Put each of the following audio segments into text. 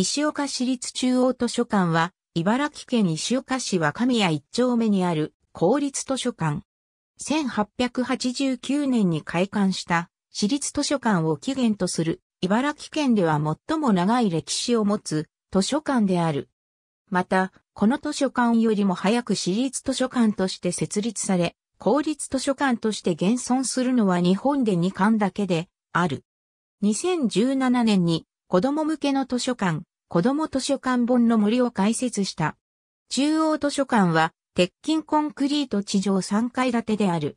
石岡市立中央図書館は、茨城県石岡市若宮一丁目にある公立図書館。1889年に開館した私立図書館を起源とする茨城県では最も長い歴史を持つ図書館である。また、この図書館よりも早く私立図書館として設立され、公立図書館として現存するのは日本で2館だけである。2017年に子供向けの図書館、子供図書館本の森を開設した。中央図書館は、鉄筋コンクリート地上3階建てである。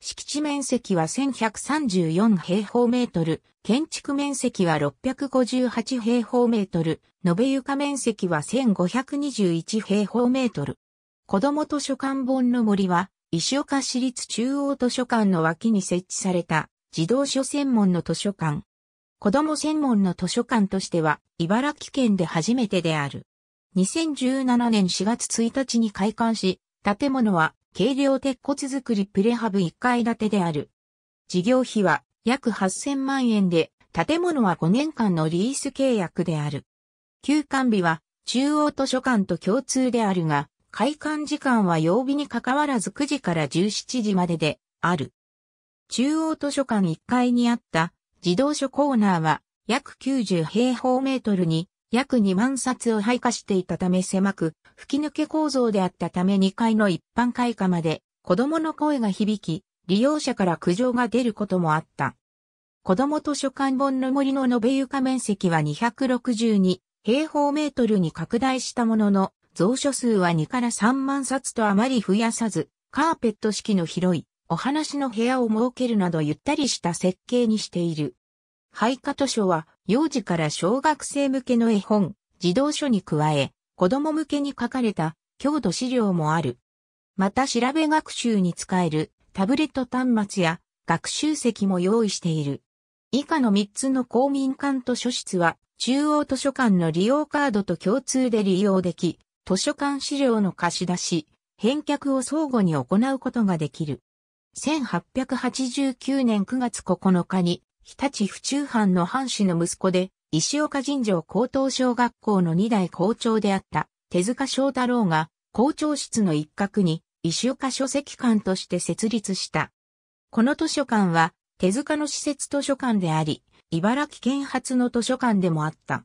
敷地面積は1134平方メートル、建築面積は658平方メートル、延べ床面積は1521平方メートル。子供図書館本の森は、石岡市立中央図書館の脇に設置された、児童書専門の図書館。子供専門の図書館としては茨城県で初めてである。2017年4月1日に開館し、建物は軽量鉄骨造りプレハブ1階建てである。事業費は約8000万円で、建物は5年間のリース契約である。休館日は中央図書館と共通であるが、開館時間は曜日に関わらず9時から17時までである。中央図書館1階にあった自動書コーナーは約90平方メートルに約2万冊を配下していたため狭く、吹き抜け構造であったため2階の一般開花まで子供の声が響き、利用者から苦情が出ることもあった。子供図書館本の森の延べ床面積は262平方メートルに拡大したものの、蔵書数は2から3万冊とあまり増やさず、カーペット式の広いお話の部屋を設けるなどゆったりした設計にしている。廃科図書は、幼児から小学生向けの絵本、児童書に加え、子供向けに書かれた、郷土資料もある。また調べ学習に使えるタブレット端末や学習席も用意している。以下の3つの公民館図書室は中央図書館の利用カードと共通で利用でき、図書館資料の貸し出し、返却を相互に行うことができる。1889年9月9日に、日立府中藩の藩士の息子で、石岡神城高等小学校の2代校長であった手塚翔太郎が校長室の一角に石岡書籍館として設立した。この図書館は手塚の施設図書館であり、茨城県発の図書館でもあった。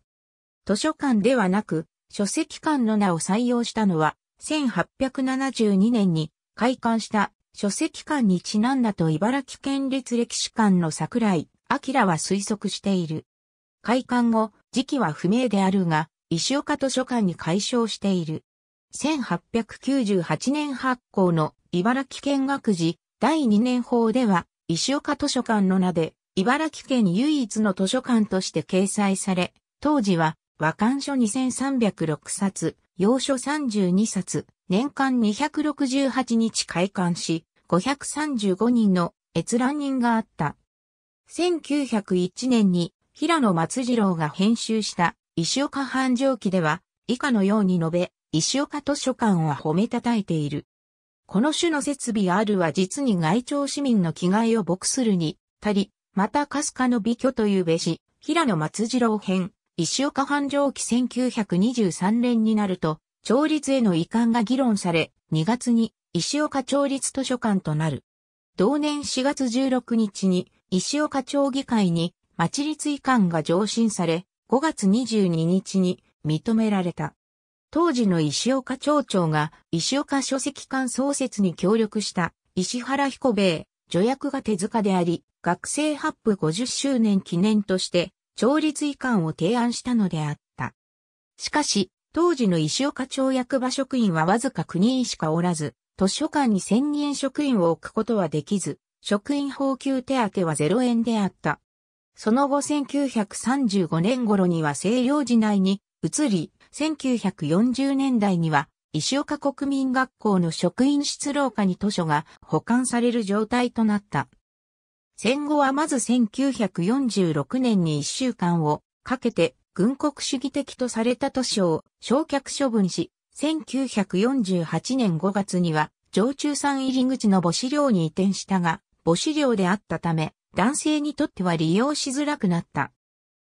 図書館ではなく、書籍館の名を採用したのは、1872年に開館した書籍館にちなんだと茨城県立歴史館の桜井明は推測している。開館後、時期は不明であるが、石岡図書館に改称している。1898年発行の茨城県学時第2年法では、石岡図書館の名で、茨城県唯一の図書館として掲載され、当時は、和漢書2306冊、洋書32冊、年間268日開館し、535人の閲覧人があった。1901年に平野松次郎が編集した石岡繁盛記では以下のように述べ、石岡図書館は褒めたたえている。この種の設備あるは実に外庁市民の気概を牧するに、たり、またかすかの美居というべし、平野松次郎編、石岡繁盛記1923年になると、町立への移管が議論され、2月に石岡町立図書館となる。同年4月16日に石岡町議会に町立移管が上申され、5月22日に認められた。当時の石岡町長が石岡書籍館創設に協力した石原彦兵衛、助役が手塚であり、学生発布50周年記念として、町立移管を提案したのであった。しかし、当時の石岡町役場職員はわずか9人しかおらず、図書館に専任職員を置くことはできず、職員報給手当は0円であった。その後1935年頃には西洋時内に移り、1940年代には石岡国民学校の職員室廊下に図書が保管される状態となった。戦後はまず1946年に1週間をかけて軍国主義的とされた都市を焼却処分し、1948年5月には、常駐山入り口の母子寮に移転したが、母子寮であったため、男性にとっては利用しづらくなった。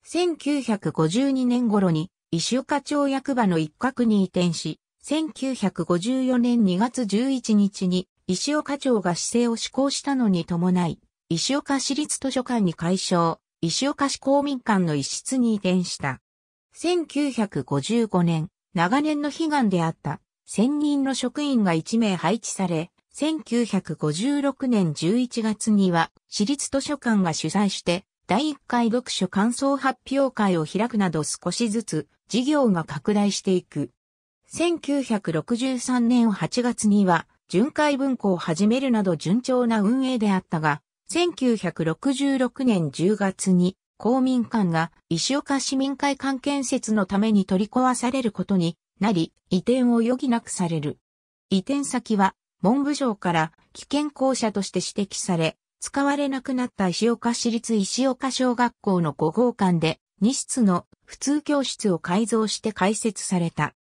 1952年頃に、石岡町役場の一角に移転し、1954年2月11日に、石岡町が市政を施行したのに伴い、石岡市立図書館に改称、石岡市公民館の一室に移転した。1955年、長年の悲願であった、専任の職員が1名配置され、1956年11月には、私立図書館が主催して、第1回読書感想発表会を開くなど少しずつ事業が拡大していく。1963年8月には、巡回文庫を始めるなど順調な運営であったが、1966年10月に公民館が石岡市民会館建設のために取り壊されることになり、移転を余儀なくされる。移転先は文部省から危険校舎として指摘され、使われなくなった石岡市立石岡小学校の5号館で2室の普通教室を改造して開設された。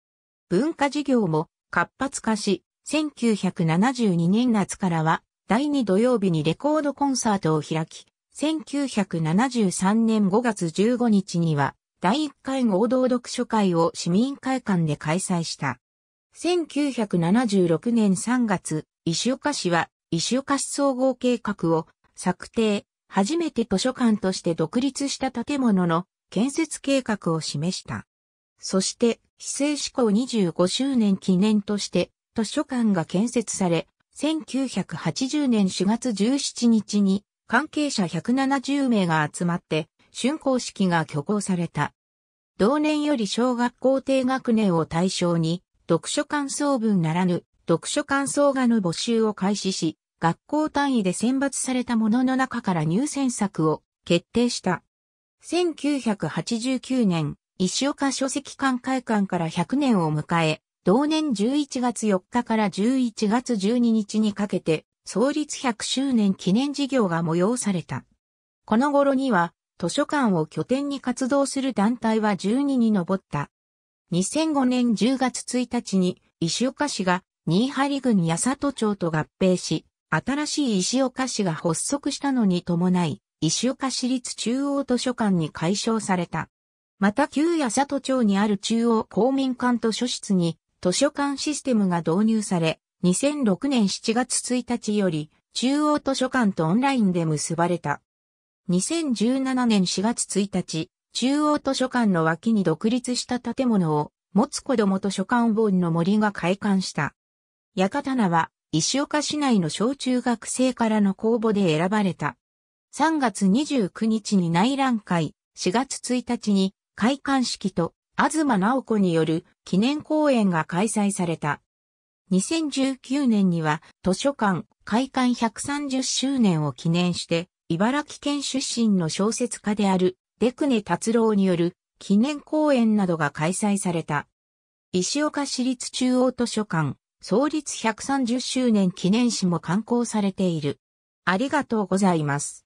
文化事業も活発化し、1972年夏からは第2土曜日にレコードコンサートを開き、1973年5月15日には、第1回合同読書会を市民会館で開催した。1976年3月、石岡市は、石岡市総合計画を策定、初めて図書館として独立した建物の建設計画を示した。そして、市政施行25周年記念として、図書館が建設され、1980年4月17日に関係者170名が集まって竣工式が挙行された。同年より小学校低学年を対象に読書感想文ならぬ読書感想画の募集を開始し、学校単位で選抜されたものの中から入選作を決定した。1989年、石岡書籍館会館から100年を迎え、同年11月4日から11月12日にかけて、創立100周年記念事業が催された。この頃には、図書館を拠点に活動する団体は12に上った。2005年10月1日に、石岡市が新張郡八里町と合併し、新しい石岡市が発足したのに伴い、石岡市立中央図書館に改称された。また旧八里町にある中央公民館図書室に図書館システムが導入され、2006年7月1日より、中央図書館とオンラインで結ばれた。2017年4月1日、中央図書館の脇に独立した建物を、持つ子供図書館ボンの森が開館した。館名は、石岡市内の小中学生からの公募で選ばれた。3月29日に内覧会、4月1日に開館式と東直子による記念公演が開催された。2019年には図書館開館130周年を記念して、茨城県出身の小説家である出久根達郎による記念公演などが開催された。石岡市立中央図書館創立130周年記念誌も刊行されている。ありがとうございます。